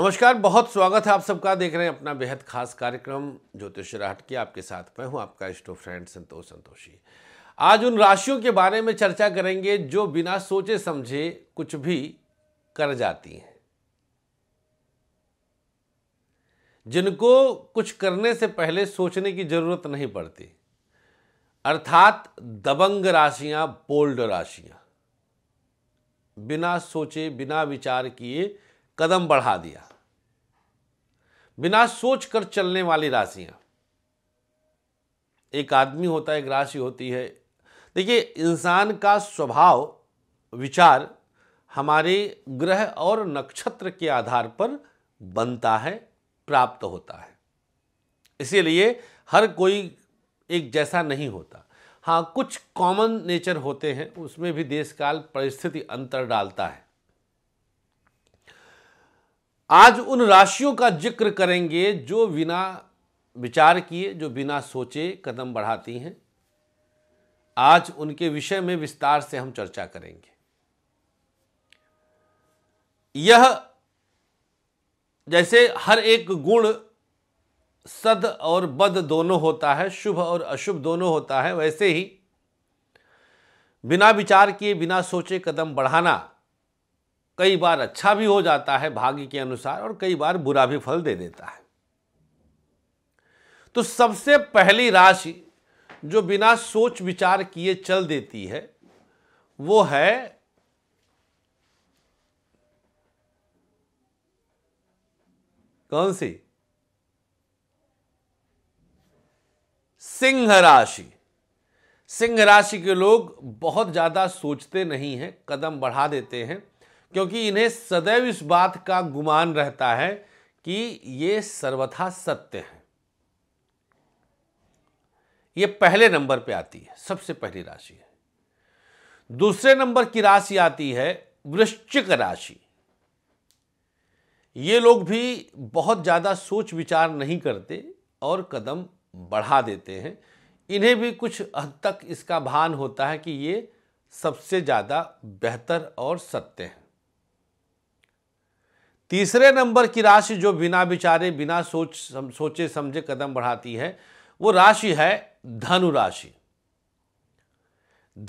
नमस्कार बहुत स्वागत है आप सबका देख रहे हैं अपना बेहद खास कार्यक्रम ज्योतिष राहट के आपके साथ मैं हूं आपका इष्टो फ्रेंड संतोष संतोषी आज उन राशियों के बारे में चर्चा करेंगे जो बिना सोचे समझे कुछ भी कर जाती हैं जिनको कुछ करने से पहले सोचने की जरूरत नहीं पड़ती अर्थात दबंग राशियां बोल्ड राशियां बिना सोचे बिना विचार किए कदम बढ़ा दिया बिना सोच कर चलने वाली राशियां एक आदमी होता है एक राशि होती है देखिए इंसान का स्वभाव विचार हमारे ग्रह और नक्षत्र के आधार पर बनता है प्राप्त होता है इसीलिए हर कोई एक जैसा नहीं होता हाँ कुछ कॉमन नेचर होते हैं उसमें भी देश काल परिस्थिति अंतर डालता है आज उन राशियों का जिक्र करेंगे जो बिना विचार किए जो बिना सोचे कदम बढ़ाती हैं आज उनके विषय में विस्तार से हम चर्चा करेंगे यह जैसे हर एक गुण सद और बद दोनों होता है शुभ और अशुभ दोनों होता है वैसे ही बिना विचार किए बिना सोचे कदम बढ़ाना कई बार अच्छा भी हो जाता है भाग्य के अनुसार और कई बार बुरा भी फल दे देता है तो सबसे पहली राशि जो बिना सोच विचार किए चल देती है वो है कौन सी सिंह राशि सिंह राशि के लोग बहुत ज़्यादा सोचते नहीं हैं कदम बढ़ा देते हैं क्योंकि इन्हें सदैव इस बात का गुमान रहता है कि ये सर्वथा सत्य है ये पहले नंबर पे आती है सबसे पहली राशि है दूसरे नंबर की राशि आती है वृश्चिक राशि ये लोग भी बहुत ज़्यादा सोच विचार नहीं करते और कदम बढ़ा देते हैं इन्हें भी कुछ हद तक इसका भान होता है कि ये सबसे ज़्यादा बेहतर और सत्य है तीसरे नंबर की राशि जो बिना विचारे बिना सोच सम, सोचे समझे कदम बढ़ाती है वो राशि है धनु राशि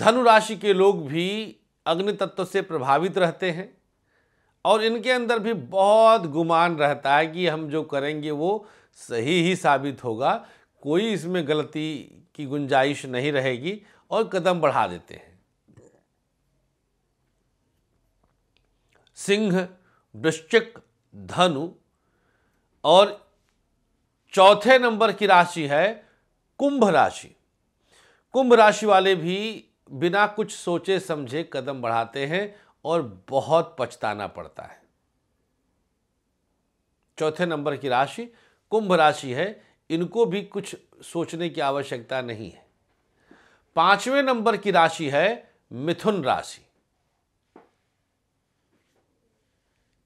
धनु राशि के लोग भी अग्नि तत्व से प्रभावित रहते हैं और इनके अंदर भी बहुत गुमान रहता है कि हम जो करेंगे वो सही ही साबित होगा कोई इसमें गलती की गुंजाइश नहीं रहेगी और कदम बढ़ा देते हैं सिंह वृश्चिक धनु और चौथे नंबर की राशि है कुंभ राशि कुंभ राशि वाले भी बिना कुछ सोचे समझे कदम बढ़ाते हैं और बहुत पछताना पड़ता है चौथे नंबर की राशि कुंभ राशि है इनको भी कुछ सोचने की आवश्यकता नहीं है पांचवें नंबर की राशि है मिथुन राशि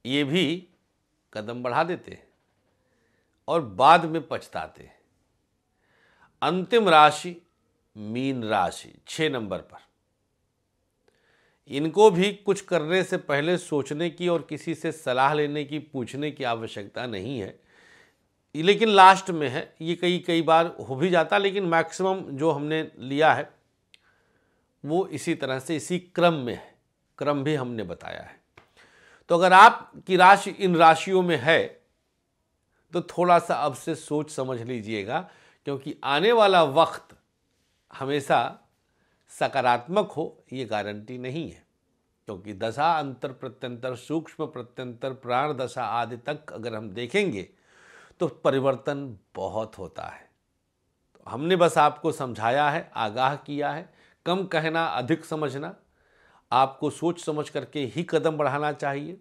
ये भी कदम बढ़ा देते और बाद में पछताते अंतिम राशि मीन राशि छः नंबर पर इनको भी कुछ करने से पहले सोचने की और किसी से सलाह लेने की पूछने की आवश्यकता नहीं है लेकिन लास्ट में है ये कई कई बार हो भी जाता लेकिन मैक्सिमम जो हमने लिया है वो इसी तरह से इसी क्रम में है क्रम भी हमने बताया है तो अगर आपकी राशि इन राशियों में है तो थोड़ा सा अब से सोच समझ लीजिएगा क्योंकि आने वाला वक्त हमेशा सकारात्मक हो ये गारंटी नहीं है क्योंकि दशा अंतर प्रत्यंतर सूक्ष्म प्रत्यंतर प्राण दशा आदि तक अगर हम देखेंगे तो परिवर्तन बहुत होता है तो हमने बस आपको समझाया है आगाह किया है कम कहना अधिक समझना आपको सोच समझ करके ही कदम बढ़ाना चाहिए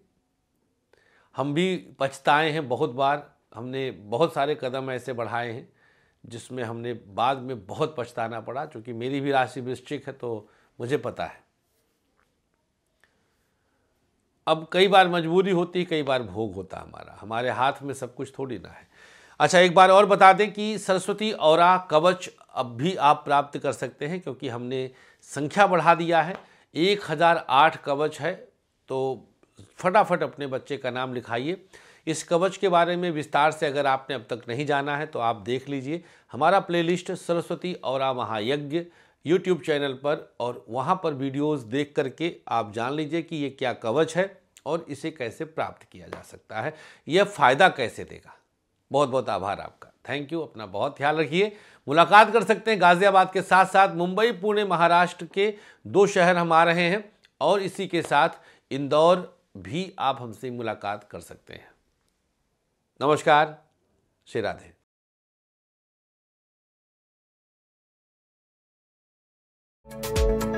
हम भी पछताए हैं बहुत बार हमने बहुत सारे कदम ऐसे बढ़ाए हैं जिसमें हमने बाद में बहुत पछताना पड़ा क्योंकि मेरी भी राशि वृश्चिक है तो मुझे पता है अब कई बार मजबूरी होती कई बार भोग होता हमारा हमारे हाथ में सब कुछ थोड़ी ना है अच्छा एक बार और बता दें कि सरस्वती और कवच अब भी आप प्राप्त कर सकते हैं क्योंकि हमने संख्या बढ़ा दिया है एक हज़ार आठ कवच है तो फटाफट अपने बच्चे का नाम लिखाइए इस कवच के बारे में विस्तार से अगर आपने अब तक नहीं जाना है तो आप देख लीजिए हमारा प्लेलिस्ट सरस्वती और महायज्ञ यूट्यूब चैनल पर और वहाँ पर वीडियोस देख करके आप जान लीजिए कि ये क्या कवच है और इसे कैसे प्राप्त किया जा सकता है यह फ़ायदा कैसे देगा बहुत बहुत आभार आपका थैंक यू अपना बहुत ख्याल रखिए मुलाकात कर सकते हैं गाज़ियाबाद के साथ साथ मुंबई पुणे महाराष्ट्र के दो शहर हम आ रहे हैं और इसी के साथ इंदौर भी आप हमसे मुलाकात कर सकते हैं नमस्कार श्री राधे thank you